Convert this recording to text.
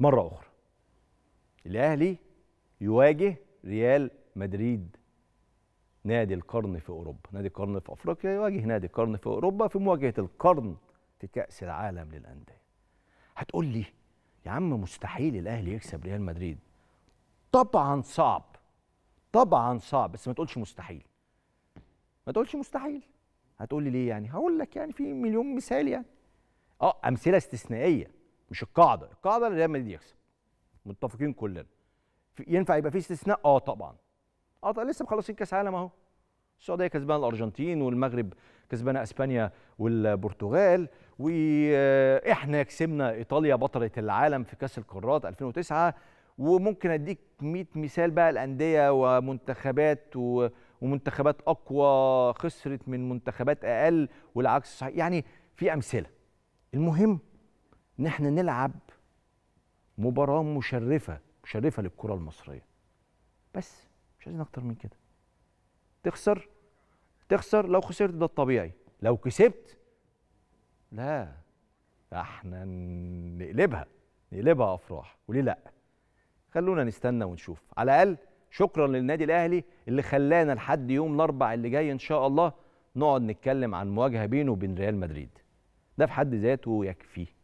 مرة أخرى الأهلي يواجه ريال مدريد نادي القرن في أوروبا نادي القرن في أفريقيا يواجه نادي القرن في أوروبا في مواجهة القرن في كأس العالم للأندية هتقول لي يا عم مستحيل الأهلي يكسب ريال مدريد طبعا صعب طبعا صعب بس ما تقولش مستحيل ما تقولش مستحيل هتقول لي ليه يعني هقول لك يعني في مليون مثال يعني اه امثله استثنائيه مش القاعده القاعده ان ريال مدريد يكسب متفقين كلنا ينفع يبقى في استثناء اه طبعا اه طبعا لسه مخلصين كاس عالم اهو السعوديه كسبانه الارجنتين والمغرب كسبانه اسبانيا والبرتغال واحنا آه، كسبنا ايطاليا بطله العالم في كاس القارات 2009 وممكن اديك 100 مثال بقى الانديه ومنتخبات و... ومنتخبات اقوى خسرت من منتخبات اقل والعكس صحيح يعني في امثله المهم ان احنا نلعب مباراه مشرفه مشرفه للكره المصريه بس مش عايزين اكتر من كده تخسر تخسر لو خسرت ده الطبيعي لو كسبت لا احنا نقلبها نقلبها افراح وليه لا خلونا نستنى ونشوف على الاقل شكرا للنادي الاهلي اللي خلانا لحد يوم الاربع اللي جاي ان شاء الله نقعد نتكلم عن مواجهه بينه وبين ريال مدريد ده في حد ذاته يكفيه